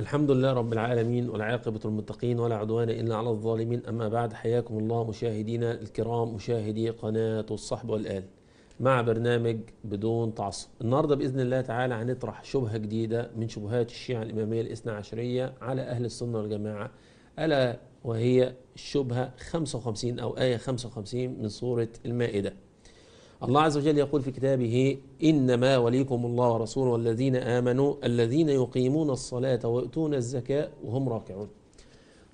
الحمد لله رب العالمين والعاقبة المتقين ولا عدوان إلا على الظالمين أما بعد حياكم الله مشاهدينا الكرام مشاهدي قناة الصحب والآل مع برنامج بدون تعصب النهاردة بإذن الله تعالى هنطرح شبهة جديدة من شبهات الشيعة الإمامية الاثنى عشرية على أهل السنة والجماعة ألا وهي الشبهة 55 أو آية 55 من سورة المائدة الله عز وجل يقول في كتابه إنما وليكم الله ورسوله والذين آمنوا الذين يقيمون الصلاة ويؤتون الزكاة وهم راكعون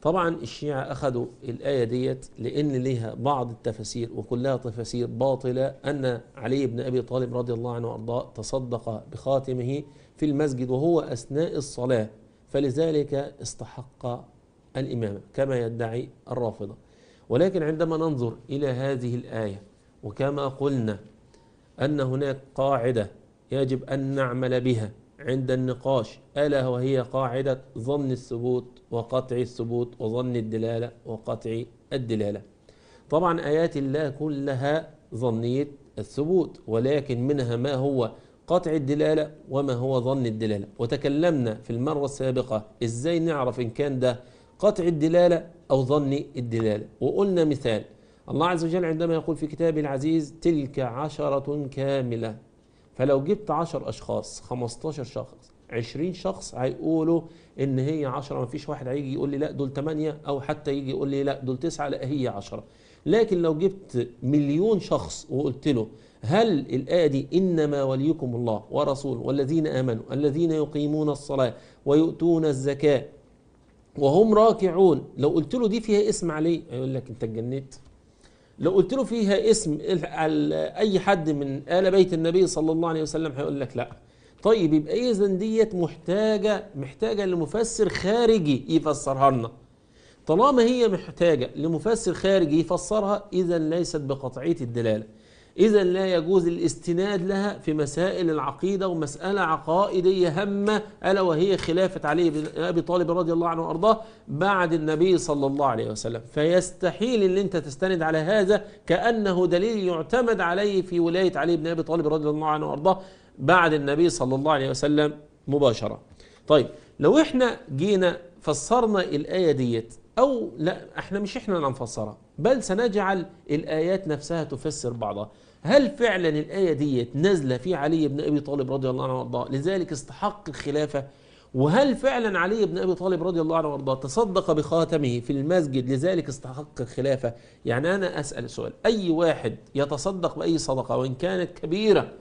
طبعا الشيعة أخذوا الآية ديت لأن لها بعض التفاسير وكلها تفاسير باطلة أن علي بن أبي طالب رضي الله عنه وأرضاه تصدق بخاتمه في المسجد وهو أثناء الصلاة فلذلك استحق الإمامة كما يدعي الرافضة ولكن عندما ننظر إلى هذه الآية وكما قلنا أن هناك قاعدة يجب أن نعمل بها عند النقاش ألا وهي قاعدة ظن الثبوت وقطع الثبوت وظن الدلالة وقطع الدلالة طبعا آيات الله كلها ظنية الثبوت ولكن منها ما هو قطع الدلالة وما هو ظن الدلالة وتكلمنا في المرة السابقة إزاي نعرف إن كان ده قطع الدلالة أو ظن الدلالة وقلنا مثال الله عز وجل عندما يقول في كتابه العزيز تلك عشرة كاملة فلو جبت عشر أشخاص 15 شخص 20 شخص هيقولوا إن هي عشرة فيش واحد هيجي يقول لي لا دول 8 أو حتى يجي يقول لي لا دول 9 لا هي عشرة لكن لو جبت مليون شخص وقلت له هل الآية دي إنما وليكم الله ورسوله والذين آمنوا الذين يقيمون الصلاة ويؤتون الزكاة وهم راكعون لو قلت له دي فيها اسم عليه هيقول لك أنت اتجننت لو قلت له فيها اسم اي حد من ال بيت النبي صلى الله عليه وسلم هيقول لك لا طيب يبقى اذا ديت محتاجه محتاجه لمفسر خارجي يفسرها لنا طالما هي محتاجه لمفسر خارجي يفسرها اذا ليست بقطعيه الدلاله إذا لا يجوز الاستناد لها في مسائل العقيدة ومسألة عقائدية هامة ألا وهي خلافة علي بن أبي طالب رضي الله عنه وأرضاه بعد النبي صلى الله عليه وسلم فيستحيل أن أنت تستند على هذا كأنه دليل يعتمد عليه في ولاية علي بن أبي طالب رضي الله عنه وأرضاه بعد النبي صلى الله عليه وسلم مباشرة طيب لو احنا جينا فسرنا الآية ديت أو لا احنا مش احنا اللي هنفسرها بل سنجعل الآيات نفسها تفسر بعضها هل فعلا الآية ديت نازلة في علي بن أبي طالب رضي الله عنه وارضاه لذلك استحق الخلافة وهل فعلا علي بن أبي طالب رضي الله عنه وارضاه تصدق بخاتمه في المسجد لذلك استحق الخلافة يعني أنا أسأل سؤال أي واحد يتصدق بأي صدقة وإن كانت كبيرة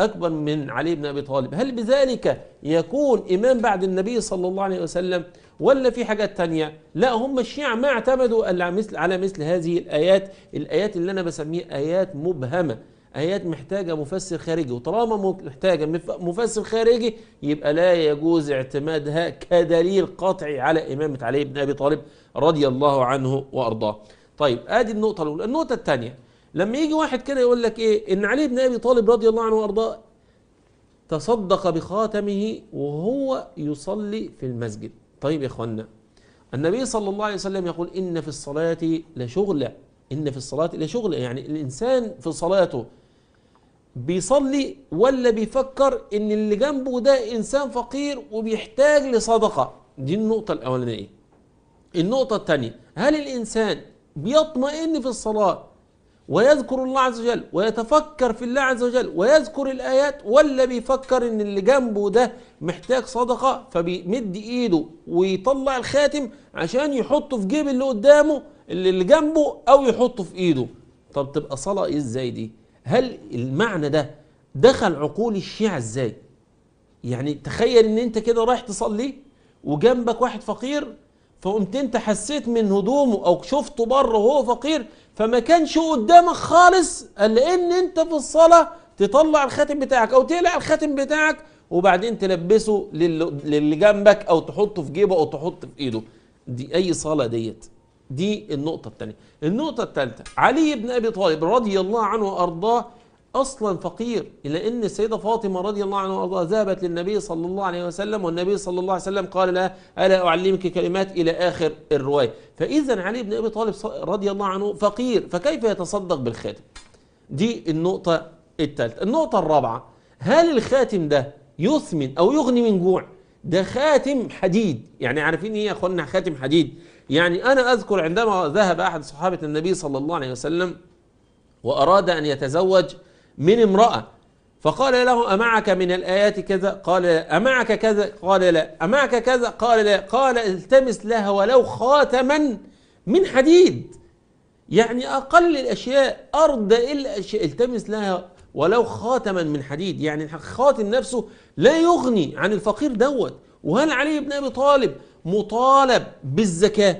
أكبر من علي بن أبي طالب هل بذلك يكون إمام بعد النبي صلى الله عليه وسلم؟ ولا في حاجات تانية لا هم الشيعة ما اعتمدوا على مثل, على مثل هذه الآيات الآيات اللي أنا بسميها آيات مبهمة آيات محتاجة مفسر خارجي وطالما محتاجة مفسر خارجي يبقى لا يجوز اعتمادها كدليل قطعي على إمامة علي بن أبي طالب رضي الله عنه وأرضاه طيب ادي النقطة الأولى النقطة الثانية لما يجي واحد كده يقول لك إيه إن علي بن أبي طالب رضي الله عنه وأرضاه تصدق بخاتمه وهو يصلي في المسجد طيب يا اخوانا النبي صلى الله عليه وسلم يقول إن في الصلاة لشغلة إن في الصلاة لشغلة يعني الإنسان في صلاته بيصلي ولا بيفكر إن اللي جنبه ده إنسان فقير وبيحتاج لصدقة دي النقطة الأولانية النقطة الثانية هل الإنسان بيطمئن في الصلاة ويذكر الله عز وجل ويتفكر في الله عز وجل ويذكر الآيات ولا بيفكر إن اللي جنبه ده محتاج صدقة فبيمد إيده ويطلع الخاتم عشان يحطه في جيب اللي قدامه اللي جنبه أو يحطه في إيده طب تبقى صلاة إيه إزاي دي هل المعنى ده دخل عقول الشيعة إزاي يعني تخيل إن أنت كده رايح تصلي وجنبك واحد فقير فقمت انت حسيت من هدومه او شفته بره وهو فقير فما كانش قدامك خالص الا ان انت في الصلاه تطلع الخاتم بتاعك او تقلع الخاتم بتاعك وبعدين تلبسه للي جنبك او تحطه في جيبه او تحطه في ايده دي اي صلاه ديت دي النقطه الثانيه النقطه الثالثه علي بن ابي طالب رضي الله عنه وارضاه أصلا فقير إلا أن السيدة فاطمة رضي الله عنها وأرضاها ذهبت للنبي صلى الله عليه وسلم والنبي صلى الله عليه وسلم قال لها ألا أعلمك كلمات إلى آخر الرواية فإذا علي بن أبي طالب رضي الله عنه فقير فكيف يتصدق بالخاتم دي النقطة الثالثة النقطة الرابعة هل الخاتم ده يثمن أو يغني من جوع ده خاتم حديد يعني عارفين ايه يا اخوانا خاتم حديد يعني انا اذكر عندما ذهب احد صحابه النبي صلى الله عليه وسلم واراد ان يتزوج من امرأة فقال له أمعك من الآيات كذا قال لا أمعك كذا قال لا أمعك كذا قال لا قال التمس لها ولو خاتما من حديد يعني أقل الأشياء أردى الأشياء التمس لها ولو خاتما من حديد يعني الخاتم نفسه لا يغني عن الفقير دوت وهل علي بن أبي طالب مطالب بالزكاة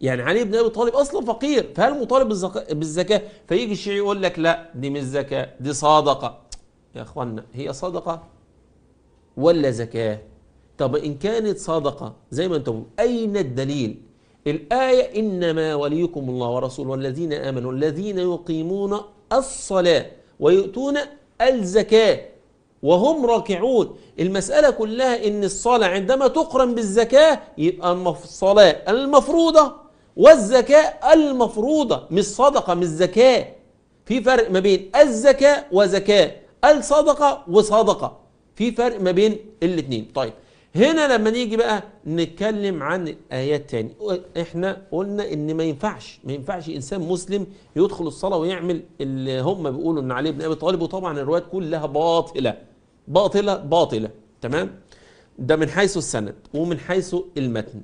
يعني علي بن ابي طالب اصلا فقير فهل مطالب بالزكاه فيجي الشيعي يقول لك لا دي مش زكاه دي صدقه يا اخوانا هي صدقه ولا زكاه طب ان كانت صدقه زي ما انتم اين الدليل الايه انما وليكم الله ورسوله والذين امنوا الذين يقيمون الصلاه ويؤتون الزكاه وهم راكعون المسألة كلها إن الصلاة عندما تقرن بالزكاة يبقى الصلاة المفروضة والزكاة المفروضة مش صدقة مش زكاة في فرق ما بين الزكاة وزكاة الصدقة وصدقة في فرق ما بين الاتنين طيب هنا لما نيجي بقى نتكلم عن الايات تاني احنا قلنا ان ما ينفعش ما ينفعش انسان مسلم يدخل الصلاه ويعمل اللي هم بيقولوا ان علي بن ابي طالب وطبعا الروايات كلها باطله باطله باطله تمام ده من حيث السند ومن حيث المتن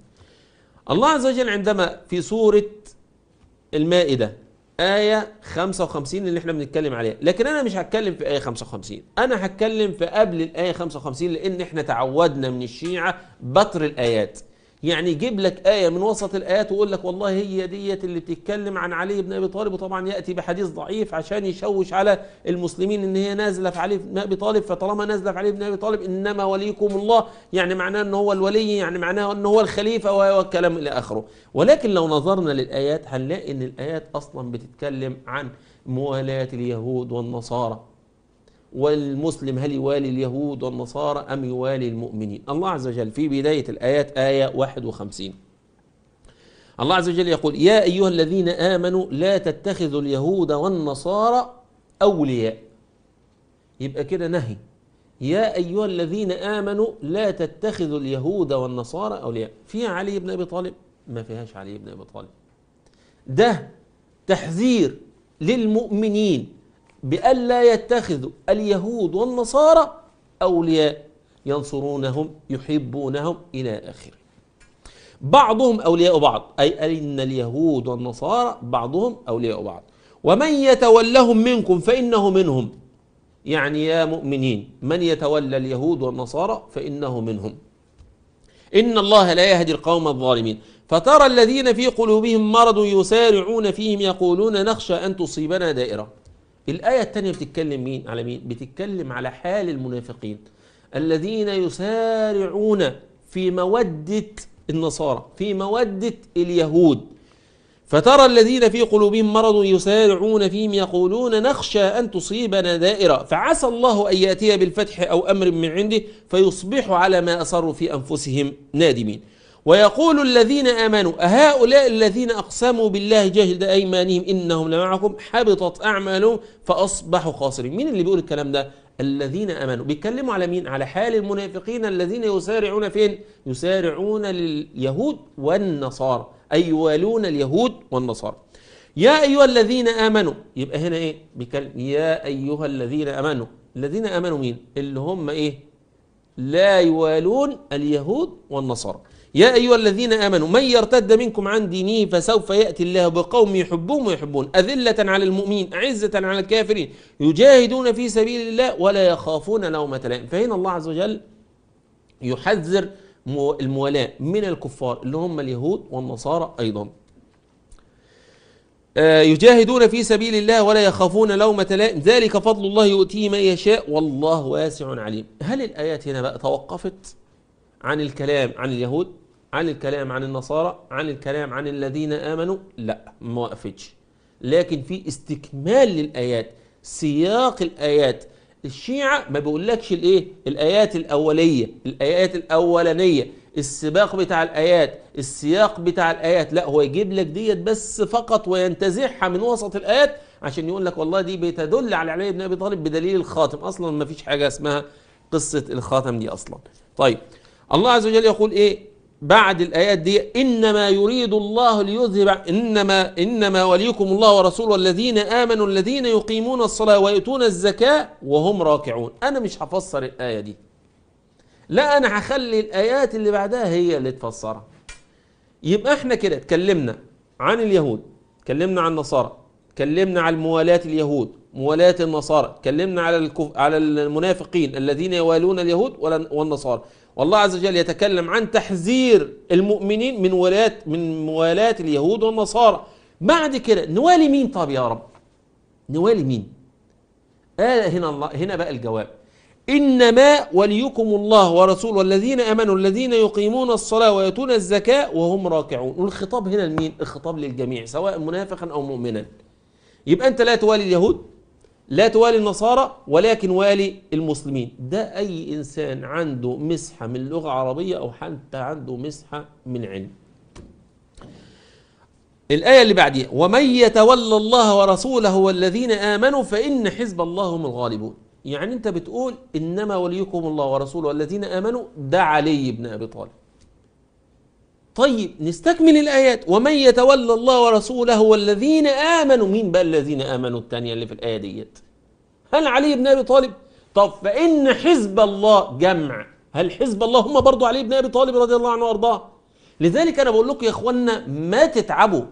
الله عز وجل عندما في سورة المائدة آية 55 اللي احنا بنتكلم عليها لكن أنا مش هتكلم في آية 55 أنا هتكلم في قبل الآية 55 لأن احنا تعودنا من الشيعة بطر الآيات يعني يجيب لك آية من وسط الآيات ويقول لك والله هي ديت اللي بتتكلم عن علي بن أبي طالب وطبعا يأتي بحديث ضعيف عشان يشوش على المسلمين إن هي نازلة في علي بن أبي طالب فطالما نازلة في علي بن أبي طالب إنما وليكم الله يعني معناه إن هو الولي يعني معناه إن هو الخليفة والكلام إلى آخره ولكن لو نظرنا للآيات هنلاقي إن الآيات أصلا بتتكلم عن موالاة اليهود والنصارى والمسلم هل يوالي اليهود والنصارى أم يوالي المؤمنين الله عز وجل في بداية الآيات آية 51 الله عز وجل يقول يا أيها الذين آمنوا لا تتخذوا اليهود والنصارى أولياء يبقى كده نهي يا أيها الذين آمنوا لا تتخذوا اليهود والنصارى أولياء فيها علي بن أبي طالب ما فيهاش علي بن أبي طالب ده تحذير للمؤمنين بألا يتخذوا اليهود والنصارى أولياء ينصرونهم يحبونهم إلى آخره بعضهم أولياء بعض أي أن اليهود والنصارى بعضهم أولياء بعض ومن يتولهم منكم فإنه منهم يعني يا مؤمنين من يتولى اليهود والنصارى فإنه منهم إن الله لا يهدي القوم الظالمين فترى الذين في قلوبهم مرض يسارعون فيهم يقولون نخشى أن تصيبنا دائرة الآية الثانية بتتكلم مين على مين بتتكلم على حال المنافقين الذين يسارعون في مودة النصارى في مودة اليهود فترى الذين في قلوبهم مرض يسارعون فيهم يقولون نخشى أن تصيبنا دائرة فعسى الله أن يأتي بالفتح أو أمر من عنده فيصبحوا على ما أصروا في أنفسهم نادمين ويقول الذين آمنوا أهؤلاء الذين أقسموا بالله جهد أيمانهم إنهم لمعكم حبطت أعمالهم فأصبحوا خاسرين مين اللي بيقول الكلام ده؟ الذين آمنوا بيتكلموا على مين؟ على حال المنافقين الذين يسارعون فين؟ يسارعون لليهود والنصارى أي يوالون اليهود والنصارى يا أيها الذين آمنوا يبقى هنا إيه؟ بيكلم يا أيها الذين آمنوا الذين آمنوا مين؟ اللي هم إيه؟ لا يوالون اليهود والنصارى يا أيها الذين آمنوا من يرتد منكم عن دينه فسوف يأتي الله بقوم يحبهم ويحبون أذلة على المؤمنين عزة على الكافرين يجاهدون في سبيل الله ولا يخافون لومة لائم فهنا الله عز وجل يحذر الموالاة من الكفار اللي هم اليهود والنصارى أيضا آه، يجاهدون في سبيل الله ولا يخافون لومة لائم ذلك فضل الله يؤتيه من يشاء والله واسع عليم هل الآيات هنا بقى توقفت عن الكلام عن اليهود عن الكلام عن النصارى عن الكلام عن الذين آمنوا لا ما وقفتش لكن في استكمال للآيات سياق الآيات الشيعة ما بيقولكش الايه الآيات الأولية الآيات الأولانية السباق بتاع الآيات السياق بتاع الآيات لا هو يجيب لك ديت بس فقط وينتزعها من وسط الآيات عشان يقول لك والله دي بتدل على علي بن أبي طالب بدليل الخاتم أصلا ما فيش حاجة اسمها قصة الخاتم دي أصلا طيب الله عز وجل يقول ايه بعد الآيات دي إنما يريد الله ليذهب إنما إنما وليكم الله ورسوله والذين آمنوا الذين يقيمون الصلاة ويؤتون الزكاة وهم راكعون أنا مش هفسر الآية دي لا أنا هخلي الآيات اللي بعدها هي اللي تفسرها يبقى احنا كده اتكلمنا عن اليهود اتكلمنا عن النصارى اتكلمنا عن موالاة اليهود موالاة النصارى اتكلمنا على على المنافقين الذين يوالون اليهود والنصارى والله عز وجل يتكلم عن تحذير المؤمنين من ولاة من موالاة اليهود والنصارى بعد كده نوالي مين طب يا رب نوالي مين قال آه هنا الله هنا بقى الجواب إنما وليكم الله ورسوله والذين آمنوا الذين يقيمون الصلاة ويؤتون الزكاة وهم راكعون والخطاب هنا لمين الخطاب للجميع سواء منافقا أو مؤمنا يبقى أنت لا توالي اليهود لا توالي النصارى ولكن والي المسلمين ده أي إنسان عنده مسحة من اللغة العربية أو حتى عنده مسحة من علم الآية اللي بعديها ومن يتولى الله ورسوله والذين آمنوا فإن حزب الله هم الغالبون يعني أنت بتقول إنما وليكم الله ورسوله والذين آمنوا ده علي بن أبي طالب طيب نستكمل الآيات ومن يتولى الله ورسوله والذين آمنوا مين بقى الذين آمنوا الثانية اللي في الآية ديت هل علي بن أبي طالب طب فإن حزب الله جمع هل حزب الله هم برضو علي بن أبي طالب رضي الله عنه وأرضاه لذلك أنا بقول لكم يا إخوانا ما تتعبوا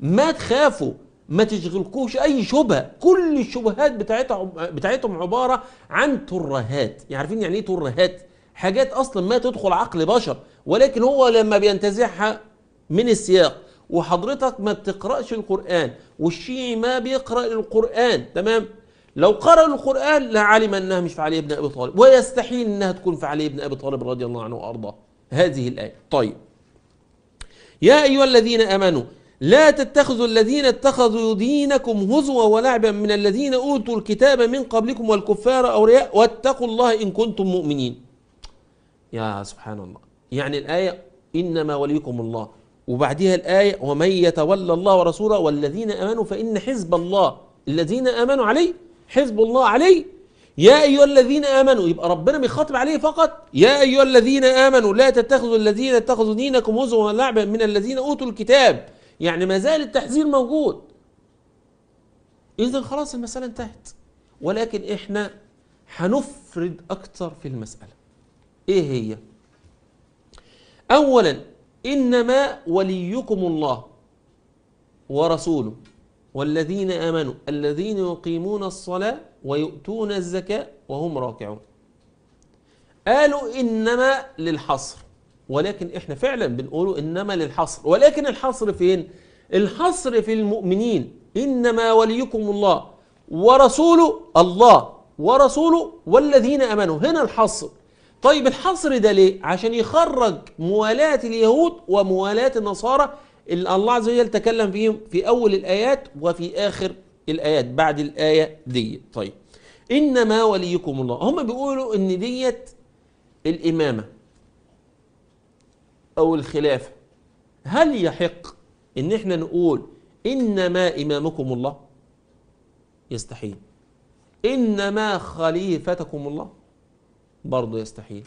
ما تخافوا ما تشغلكوش أي شبهة كل الشبهات بتاعتهم عبارة عن ترهات يعرفين يعني, يعني إيه ترهات حاجات أصلا ما تدخل عقل بشر ولكن هو لما بينتزعها من السياق وحضرتك ما بتقرأش القرآن والشيعي ما بيقرأ القرآن تمام لو قرأ القرآن لعلم أنها مش في علي بن أبي طالب ويستحيل أنها تكون في علي بن أبي طالب رضي الله عنه وأرضاه هذه الآية طيب يا أيها الذين آمنوا لا تتخذوا الذين اتخذوا دينكم هزوا ولعبا من الذين أوتوا الكتاب من قبلكم والكفار أولياء واتقوا الله إن كنتم مؤمنين يا سبحان الله يعني الآية إنما وليكم الله وبعديها الآية ومن يتولى الله ورسوله والذين آمنوا فإن حزب الله الذين آمنوا عليه حزب الله عليه يا أيها الذين آمنوا يبقى ربنا بيخاطب عليه فقط يا أيها الذين آمنوا لا تتخذوا الذين اتخذوا دينكم هزوا لعبا من الذين أوتوا الكتاب يعني ما زال التحذير موجود إذا خلاص المسألة انتهت ولكن إحنا هنفرد أكثر في المسألة إيه هي؟ أولا إنما وليكم الله ورسوله والذين آمنوا الذين يقيمون الصلاة ويؤتون الزكاة وهم راكعون قالوا إنما للحصر ولكن إحنا فعلا بنقولوا إنما للحصر ولكن الحصر فين؟ الحصر في المؤمنين إنما وليكم الله ورسوله الله ورسوله والذين امنوا هنا الحصر طيب الحصر ده ليه؟ عشان يخرج موالاة اليهود وموالاة النصارى اللي الله عز وجل تكلم فيهم في أول الآيات وفي آخر الآيات بعد الآية دي طيب إنما وليكم الله هم بيقولوا إن ديت الإمامة أو الخلافة هل يحق إن إحنا نقول إنما إمامكم الله يستحيل إنما خليفتكم الله برضه يستحيل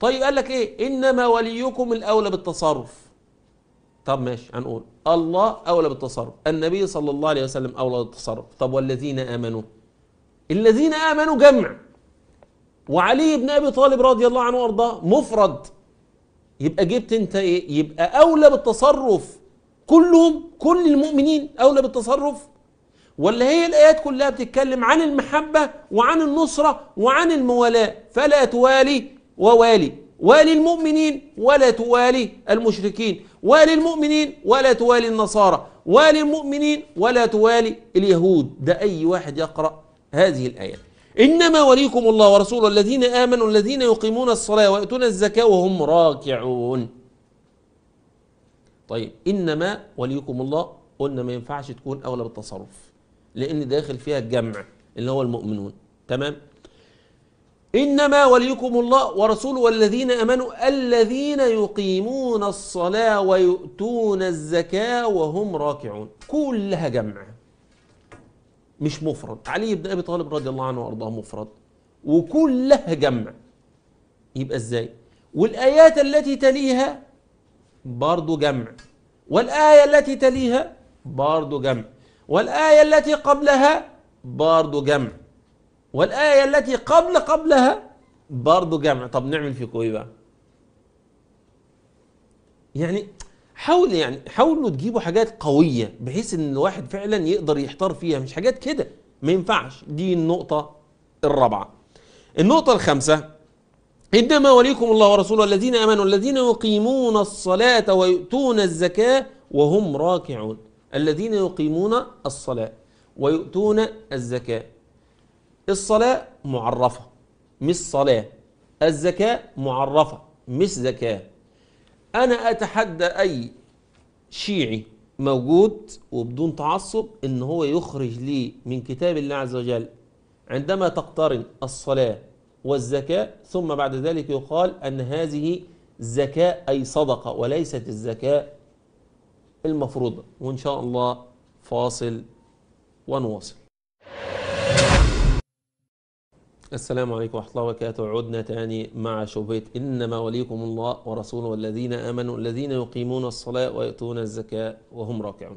طيب قال لك ايه انما وليكم الاولى بالتصرف طب ماشي هنقول الله اولى بالتصرف النبي صلى الله عليه وسلم اولى بالتصرف طب والذين امنوا الذين امنوا جمع وعلي بن ابي طالب رضي الله عنه وارضاه مفرد يبقى جبت انت ايه يبقى اولى بالتصرف كلهم كل المؤمنين اولى بالتصرف ولا هي الآيات كلها بتتكلم عن المحبة وعن النصرة وعن الموالاة فلا توالي ووالي والي المؤمنين ولا توالي المشركين والي المؤمنين ولا توالي النصارى والي المؤمنين ولا توالي اليهود ده أي واحد يقرأ هذه الآية إنما وليكم الله ورسوله الذين آمنوا الذين يقيمون الصلاة ويؤتون الزكاة وهم راكعون طيب إنما وليكم الله قلنا ما ينفعش تكون أولى بالتصرف لان داخل فيها الجمع اللي هو المؤمنون تمام انما وليكم الله ورسوله والذين امنوا الذين يقيمون الصلاه ويؤتون الزكاه وهم راكعون كلها جمع مش مفرد علي بن ابي طالب رضي الله عنه وارضاه مفرد وكلها جمع يبقى ازاي والايات التي تليها برضو جمع والايه التي تليها برضو جمع والآية التي قبلها برضه جمع والآية التي قبل قبلها برضه جمع طب نعمل فيكم إيه بقى؟ يعني حاول يعني حاولوا تجيبوا حاجات قوية بحيث إن الواحد فعلا يقدر يحتار فيها مش حاجات كده ما ينفعش دي النقطة الرابعة النقطة الخامسة إنما وليكم الله ورسوله الذين آمنوا الذين يقيمون الصلاة ويؤتون الزكاة وهم راكعون الذين يقيمون الصلاة ويؤتون الزكاة الصلاة معرفة مش صلاة الزكاة معرفة مش زكاة أنا أتحدى أي شيعي موجود وبدون تعصب ان هو يخرج لي من كتاب الله عز وجل عندما تقترن الصلاة والزكاة ثم بعد ذلك يقال ان هذه زكاة اي صدقة وليست الزكاة المفروضة وإن شاء الله فاصل ونواصل السلام عليكم ورحمة الله وبركاته عدنا تاني مع شوفية إنما وليكم الله ورسوله والذين آمنوا الذين يقيمون الصلاة ويؤتون الزكاة وهم راكعون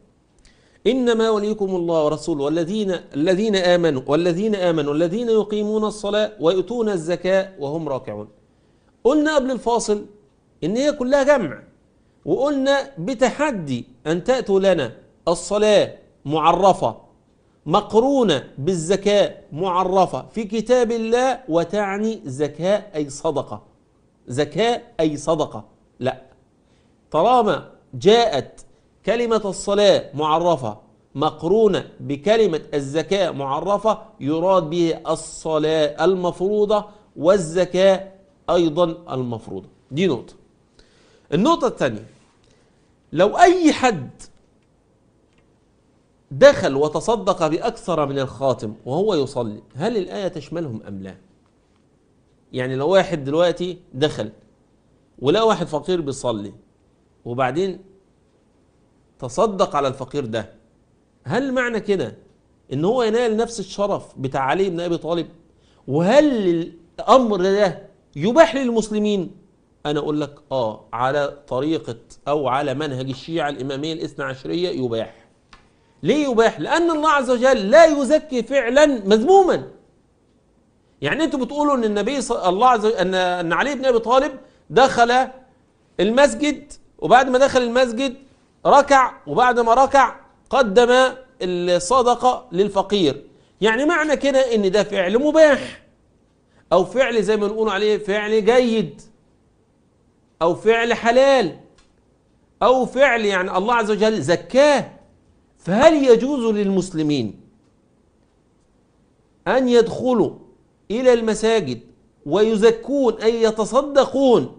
إنما وليكم الله ورسوله والذين الذين آمنوا والذين آمنوا الذين يقيمون الصلاة ويؤتون الزكاة وهم راكعون قلنا قبل الفاصل إن هي كلها جمع وقلنا بتحدي أن تأتوا لنا الصلاة معرفة مقرونة بالزكاة معرفة في كتاب الله وتعني زكاة أي صدقة زكاة أي صدقة لا طالما جاءت كلمة الصلاة معرفة مقرونة بكلمة الزكاة معرفة يراد به الصلاة المفروضة والزكاة أيضا المفروضة دي نقطة النقطة الثانية لو أي حد دخل وتصدق بأكثر من الخاتم وهو يصلي هل الآية تشملهم أم لا يعني لو واحد دلوقتي دخل ولا واحد فقير بيصلي وبعدين تصدق على الفقير ده هل معنى كده ان هو ينال نفس الشرف بتاع علي بن ابي طالب وهل الامر ده يباح للمسلمين انا اقول لك اه على طريقه او على منهج الشيعه الاماميه الاثنى عشريه يباح ليه يباح لان الله عز وجل لا يزكي فعلا مذموما يعني انتوا بتقولوا ان النبي صلى الله عز وجل ان ان علي بن ابي طالب دخل المسجد وبعد ما دخل المسجد ركع وبعد ما ركع قدم الصدقه للفقير يعني معنى كده ان ده فعل مباح او فعل زي ما نقول عليه فعل جيد أو فعل حلال أو فعل يعني الله عز وجل زكاه فهل يجوز للمسلمين أن يدخلوا إلى المساجد ويزكون أي يتصدقون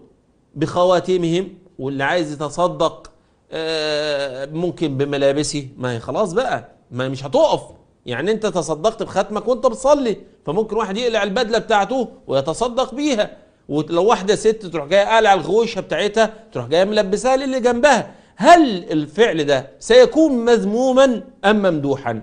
بخواتمهم واللي عايز يتصدق آه، ممكن بملابسه ما هي خلاص بقى ما مش هتقف يعني انت تصدقت بخاتمك وانت بتصلي فممكن واحد يقلع البدله بتاعته ويتصدق بيها ولو واحده ست تروح جايه قالع الغوشه بتاعتها تروح جايه ملبسها للي جنبها هل الفعل ده سيكون مذموما ام ممدوحا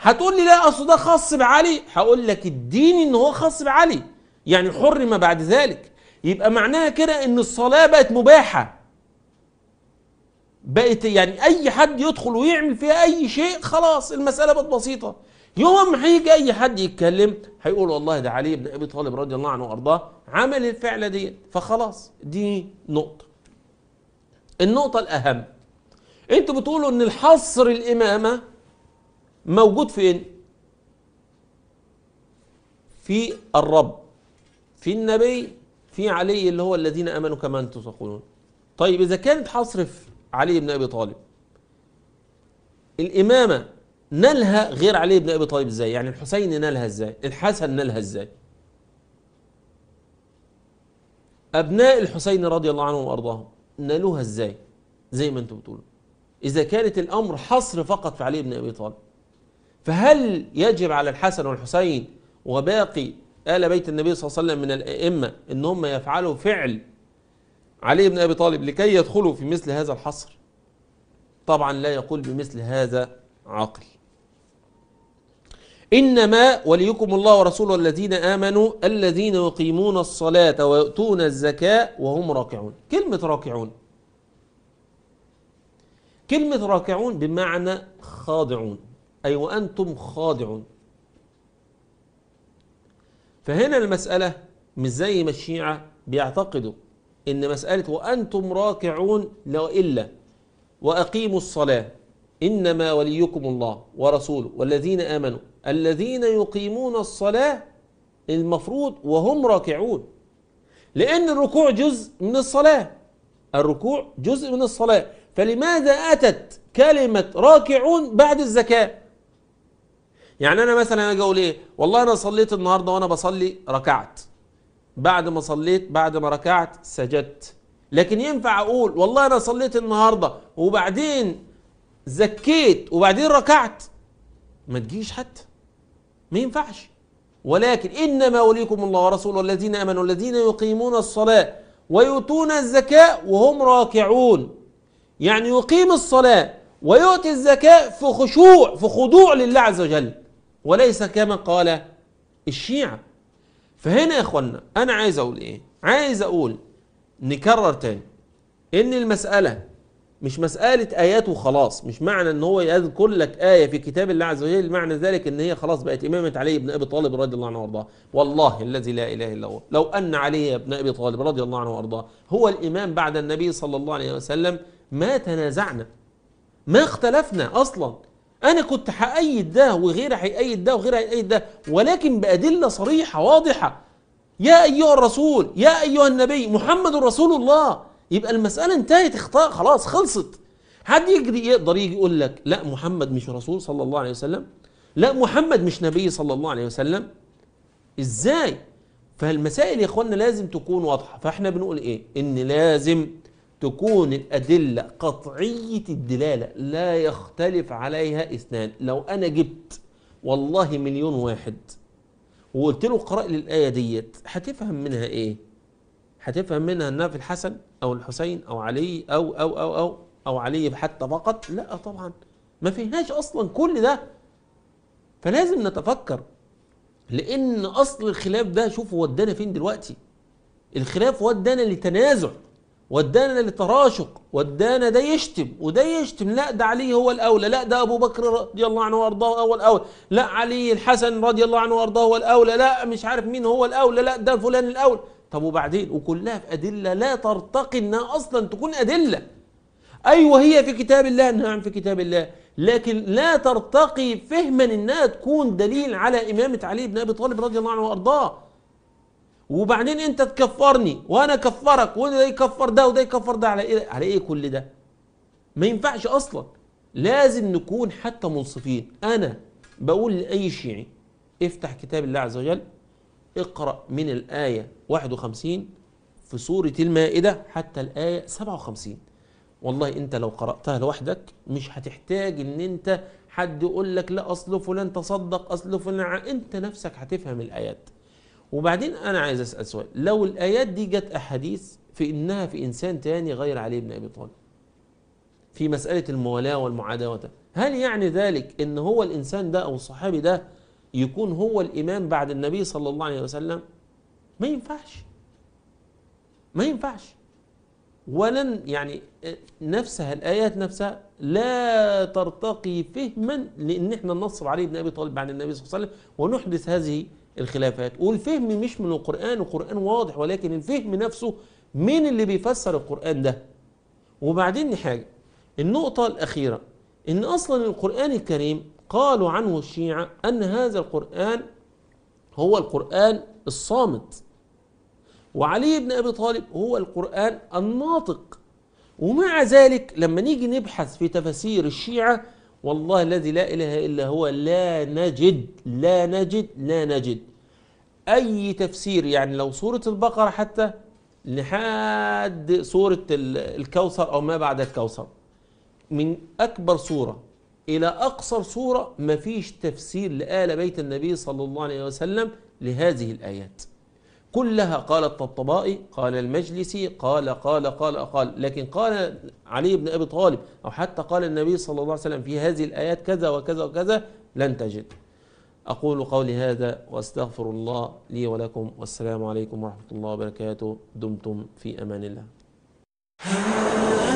هتقول لي لا اصل ده خاص بعلي هقول لك الدين ان هو خاص بعلي يعني حرم بعد ذلك يبقى معناها كده ان الصلاه بقت مباحه بقت يعني اي حد يدخل ويعمل فيها اي شيء خلاص المساله بقت بسيطه يوم هيجي اي حد يتكلم هيقول والله ده علي بن ابي طالب رضي الله عنه وارضاه عمل الفعله دي فخلاص دي نقطه النقطه الاهم انتوا بتقولوا ان الحصر الامامه موجود فين في الرب في النبي في علي اللي هو الذين امنوا كما انتم تقولون طيب اذا كانت حصر في علي بن ابي طالب الامامه نالها غير علي بن ابي طالب ازاي يعني الحسين نالها ازاي الحسن نالها ازاي ابناء الحسين رضي الله عنهم وارضاهم نالوها ازاي زي ما انتم بتقولوا اذا كانت الامر حصر فقط في علي بن ابي طالب فهل يجب على الحسن والحسين وباقي ال بيت النبي صلى الله عليه وسلم من الائمه ان هم يفعلوا فعل علي بن ابي طالب لكي يدخلوا في مثل هذا الحصر طبعا لا يقول بمثل هذا عقل إنما وليكم الله ورسوله الذين آمنوا الذين يقيمون الصلاة ويؤتون الزكاة وهم راكعون كلمة راكعون كلمة راكعون بمعنى خاضعون أي أيوة وأنتم خاضعون فهنا المسألة مش زي ما الشيعة بيعتقدوا إن مسألة وأنتم راكعون إلا وأقيموا الصلاة إنما وليكم الله ورسوله والذين آمنوا الذين يقيمون الصلاة المفروض وهم راكعون لأن الركوع جزء من الصلاة الركوع جزء من الصلاة فلماذا أتت كلمة راكعون بعد الزكاة يعني أنا مثلا أجي أقول إيه والله أنا صليت النهاردة وأنا بصلي ركعت بعد ما صليت بعد ما ركعت سجدت لكن ينفع أقول والله أنا صليت النهاردة وبعدين زكيت وبعدين ركعت ما تجيش حتى ما ينفعش ولكن إنما وليكم الله ورسوله والذين أمنوا الذين يقيمون الصلاة ويؤتون الزكاة وهم راكعون يعني يقيم الصلاة ويؤتي الزكاة في خشوع في خضوع لله عز وجل وليس كما قال الشيعة فهنا يا اخوانا انا عايز اقول ايه عايز اقول نكرر تاني ان المسألة مش مسألة آيات وخلاص مش معنى ان هو يذكر لك آية في كتاب الله عز وجل معنى ذلك ان هي خلاص بقت إمامة علي بن أبي طالب رضي الله عنه وارضاه والله الذي لا إله إلا هو لو أن علي بن أبي طالب رضي الله عنه وارضاه هو الإمام بعد النبي صلى الله عليه وسلم ما تنازعنا ما اختلفنا أصلا أنا كنت هأيد ده وغيري هيأيد ده وغيري هيأيد ده ولكن بأدلة صريحة واضحة يا أيها الرسول يا أيها النبي محمد رسول الله يبقى المساله انتهت اخطاء خلاص خلصت حد يجري يقدر يجي يقول لك لا محمد مش رسول صلى الله عليه وسلم لا محمد مش نبي صلى الله عليه وسلم ازاي فالمسائل يا اخوانا لازم تكون واضحه فاحنا بنقول ايه ان لازم تكون الادله قطعيه الدلاله لا يختلف عليها اثنان لو انا جبت والله مليون واحد وقلت له اقرا لي الايه ديت هتفهم منها ايه هتفهم منها انها في الحسن او الحسين او علي او او او او او علي حتى فقط لا طبعا ما فيهاش اصلا كل ده فلازم نتفكر لان اصل الخلاف ده شوفوا ودانا فين دلوقتي الخلاف ودانا لتنازع ودانا لتراشق ودانا ده يشتم وده يشتم لا ده علي هو الاولى لا ده ابو بكر رضي الله عنه وارضاه هو الاولى لا علي الحسن رضي الله عنه وارضاه هو الاولى لا مش عارف مين هو الاولى لا ده فلان الاولى طب وبعدين وكلها في أدلة لا ترتقي إنها أصلا تكون أدلة أيوة هي في كتاب الله نعم في كتاب الله لكن لا ترتقي فهما إنها تكون دليل على إمامة علي بن أبي طالب رضي الله عنه وأرضاه وبعدين أنت تكفرني وأنا كفرك وده يكفر ده وده يكفر ده على إيه على إيه كل ده ما ينفعش أصلا لازم نكون حتى منصفين أنا بقول لأي شيعي افتح كتاب الله عز وجل اقرأ من الآية 51 في سورة المائدة حتى الآية 57 والله انت لو قرأتها لوحدك مش هتحتاج ان انت حد يقول لك لا اصل فلان تصدق اصل فلان انت نفسك هتفهم الايات وبعدين انا عايز اسال سؤال لو الايات دي جت احاديث في انها في انسان تاني غير علي بن ابي طالب في مساله الموالاه والمعاداه هل يعني ذلك ان هو الانسان ده او الصحابي ده يكون هو الإمام بعد النبي صلى الله عليه وسلم ما ينفعش ما ينفعش ولن يعني نفسها الآيات نفسها لا ترتقي فهما لأن احنا ننصب عليه ابن أبي طالب بعد النبي صلى الله عليه وسلم ونحدث هذه الخلافات والفهم مش من القرآن القرآن واضح ولكن الفهم نفسه مين اللي بيفسر القرآن ده وبعدين حاجة النقطة الأخيرة إن أصلا القرآن الكريم قالوا عنه الشيعة أن هذا القرآن هو القرآن الصامت وعلي بن أبي طالب هو القرآن الناطق ومع ذلك لما نيجي نبحث في تفاسير الشيعة والله الذي لا إله إلا هو لا نجد لا نجد لا نجد أي تفسير يعني لو سورة البقرة حتى لحد سورة الكوثر أو ما بعد الكوثر من أكبر سورة إلى أقصر صورة مفيش تفسير لآل بيت النبي صلى الله عليه وسلم لهذه الآيات كلها قال الطبطبائي قال المجلسي قال قال قال قال لكن قال علي بن أبي طالب أو حتى قال النبي صلى الله عليه وسلم في هذه الآيات كذا وكذا وكذا لن تجد أقول قولي هذا وأستغفر الله لي ولكم والسلام عليكم ورحمة الله وبركاته دمتم في أمان الله